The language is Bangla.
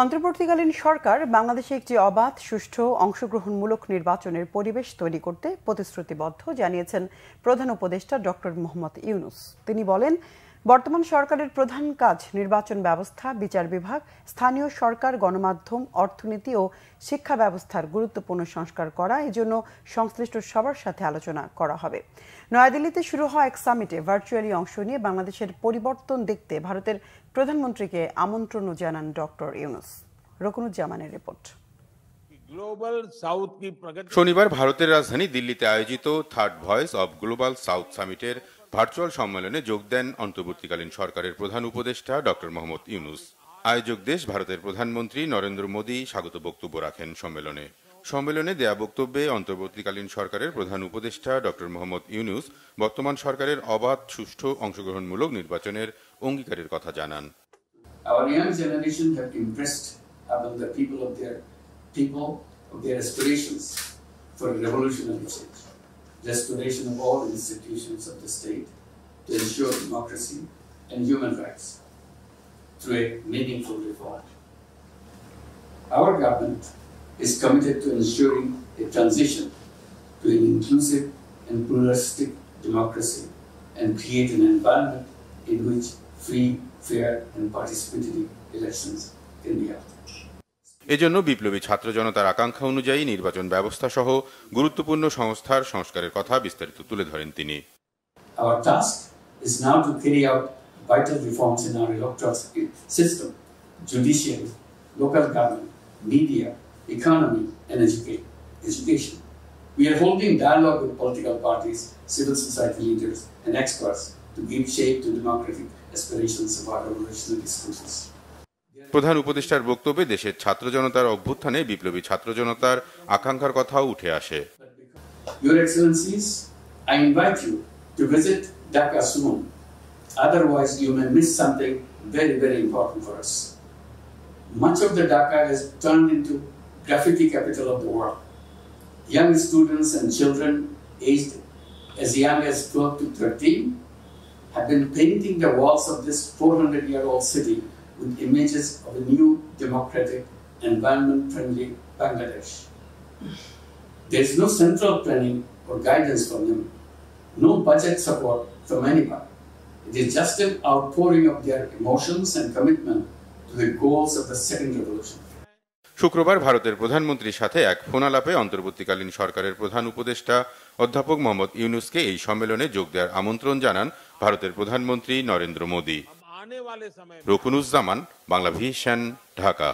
অন্তর্বর্তীকালীন সরকার বাংলাদেশে একটি অবাধ সুষ্ঠু অংশগ্রহণমূলক নির্বাচনের পরিবেশ তৈরি করতে প্রতিশ্রুতিবদ্ধ জানিয়েছেন প্রধান উপদেষ্টা ডক্টর মোহাম্মদ ইউনুস তিনি বলেন বর্তমান সরকারের প্রধান কাজ নির্বাচন ব্যবস্থা বিচার বিভাগ স্থানীয় সরকার গণমাধ্যম অর্থনীতি ও শিক্ষা ব্যবস্থার গুরুত্বপূর্ণ সংস্কার করা এজন্য সংশ্লিষ্ট সবার সাথে আলোচনা করা হবে নয়াদিল্লিতে শুরু হওয়া এক সামিটে ভার্চুয়ালি অংশ নিয়ে বাংলাদেশের পরিবর্তন দেখতে ভারতের প্রধানমন্ত্রীকে আমন্ত্রণও জানান ডক্টর ইউনুস রকুনুজ্জামানের রিপোর্ট শনিবার ভারতের রাজধানী দিল্লিতে আয়োজিত third voice of global south সামিটের ভার্চুয়াল সম্মেলনে যোগ দেন অন্তর্বর্তীকালীন সরকারের প্রধান উপদেষ্টা ডক্টর মোহাম্মদ ইউনুস আয়োজক দেশ ভারতের প্রধানমন্ত্রী নরেন্দ্র মোদী স্বাগত বক্তব্য রাখেন সম্মেলনে সম্মেলনে দেয়া বক্তব্যে অন্তর্বর্তীকালীন সরকারের প্রধান উপদেষ্টা ডক্টর মোহাম্মদ ইউনুস বর্তমান সরকারের অবাধ সুষ্ঠু অংশগ্রহণমূলক নির্বাচনের অঙ্গীকারের কথা জানান Our young generation have upon the people of their people of their aspirations for revolutionary change. restoration of all institutions of the state to ensure democracy and human rights through a meaningful reform. Our government is committed to ensuring a transition to an inclusive and pluralistic democracy and create an environment in which free, fair and participatory elections can be held. এজন্য বিপ্লবী ছাত্র জনতার আকাঙ্ক্ষা অনুযায়ী নির্বাচন ব্যবস্থা সহ গুরুত্বপূর্ণ সংস্থার সংস্কারের কথা বিস্তারিত তুলে ধরেন তিনি Our task is now to carry out vital reforms in our electoral system, judiciary, local government, media, economy, and education. We are holding dialogue with political parties, civil society leaders, and experts to give shape to democratic aspirations of our revolutionary discourses. প্রধান উপদেষ্টার বক্তব্যে দেশের ছাত্র জনতার অভ্যুত্থানে বিপ্লবী ছাত্র জনতার আকাঙ্ক্ষার কথাও উঠে আসে Your Excellencies, I invite you to visit Dhaka soon. Otherwise, you may miss something very, very important for us. Much of the Dhaka has turned into graffiti capital of the world. Young students and children aged as young as 12 to 13 have been painting the walls of this 400-year-old city with images of a new democratic, environment-friendly Bangladesh. There is no central planning or guidance from them, no budget support from anyone. It is just an outpouring of their emotions and commitment to the goals of the second revolution. শুক্রবার ভারতের প্রধানমন্ত্রীর সাথে এক ফোনালাপে অন্তর্বর্তীকালীন সরকারের প্রধান উপদেষ্টা অধ্যাপক মোহাম্মদ ইউনুসকে এই সম্মেলনে যোগ দেওয়ার আমন্ত্রণ জানান ভারতের প্রধানমন্ত্রী নরেন্দ্র মোদী রুকুনুজ্জামান বাংলা ভিশন ঢাকা